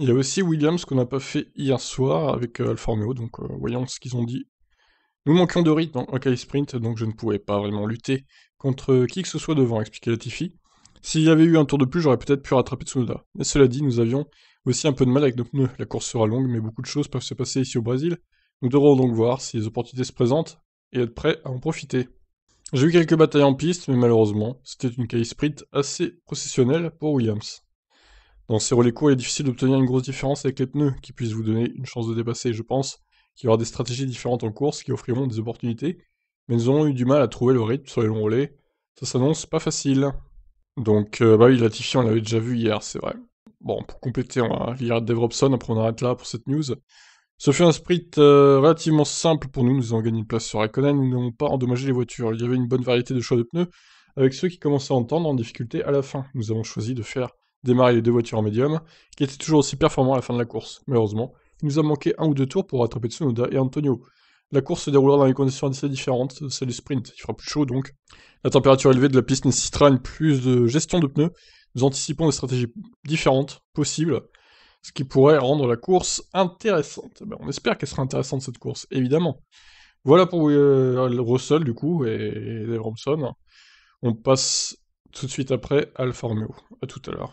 Il y a aussi Williams qu'on n'a pas fait hier soir avec euh, Alfa Romeo, donc euh, voyons ce qu'ils ont dit. Nous manquions de rythme en cahier Sprint, donc je ne pouvais pas vraiment lutter contre euh, qui que ce soit devant, expliquait Latifi. S'il y avait eu un tour de plus, j'aurais peut-être pu rattraper Tsunoda. Mais cela dit, nous avions aussi un peu de mal avec nos pneus. La course sera longue, mais beaucoup de choses peuvent se passer ici au Brésil. Nous devrons donc voir si les opportunités se présentent et être prêts à en profiter. J'ai eu quelques batailles en piste, mais malheureusement, c'était une caille sprint assez processionnelle pour Williams. Dans ces relais courts, il est difficile d'obtenir une grosse différence avec les pneus qui puissent vous donner une chance de dépasser. Je pense qu'il y aura des stratégies différentes en course qui offriront des opportunités, mais nous avons eu du mal à trouver le rythme sur les longs relais. Ça s'annonce pas facile. Donc, euh, bah oui, Latifi, on l'avait déjà vu hier, c'est vrai. Bon, pour compléter, on va lire Dave Robson, après on arrête là pour cette news. Ce fut un sprint euh, relativement simple pour nous, nous avons gagné une place sur Raikkonen, nous n'avons pas endommagé les voitures. Il y avait une bonne variété de choix de pneus, avec ceux qui commençaient à entendre en difficulté à la fin. Nous avons choisi de faire démarrer les deux voitures en médium, qui étaient toujours aussi performants à la fin de la course. Malheureusement, il nous a manqué un ou deux tours pour rattraper Tsunoda et Antonio. La course se déroulera dans des conditions assez différentes, C'est du sprint. Il fera plus chaud donc. La température élevée de la piste nécessitera une plus de gestion de pneus. Nous anticipons des stratégies différentes possibles, ce qui pourrait rendre la course intéressante. Ben, on espère qu'elle sera intéressante cette course, évidemment. Voilà pour euh, Russell du coup et, Dave Robson. On passe tout de suite après à Alfa Romeo. À tout à l'heure.